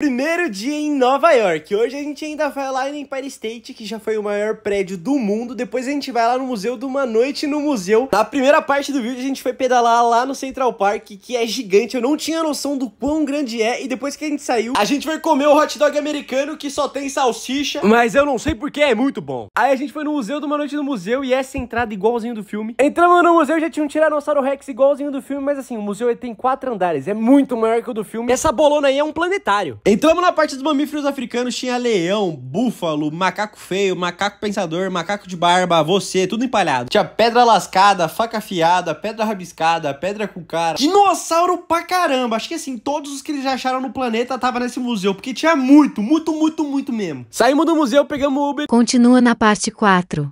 Primeiro dia em Nova York. Hoje a gente ainda vai lá no Empire State, que já foi o maior prédio do mundo. Depois a gente vai lá no museu de uma noite no museu. Na primeira parte do vídeo a gente foi pedalar lá no Central Park, que é gigante. Eu não tinha noção do quão grande é. E depois que a gente saiu, a gente foi comer o hot dog americano, que só tem salsicha. Mas eu não sei porque é muito bom. Aí a gente foi no museu de uma noite no museu e essa entrada igualzinho do filme. Entramos no museu já tinha um Tiranossauro Rex igualzinho do filme, mas assim, o museu tem quatro andares. É muito maior que o do filme. Essa bolona aí é um planetário. Entramos na parte dos mamíferos africanos, tinha leão, búfalo, macaco feio, macaco pensador, macaco de barba, você, tudo empalhado. Tinha pedra lascada, faca afiada, pedra rabiscada, pedra com cara, dinossauro pra caramba. Acho que assim, todos os que eles acharam no planeta tava nesse museu, porque tinha muito, muito, muito, muito mesmo. Saímos do museu, pegamos Uber. Continua na parte 4.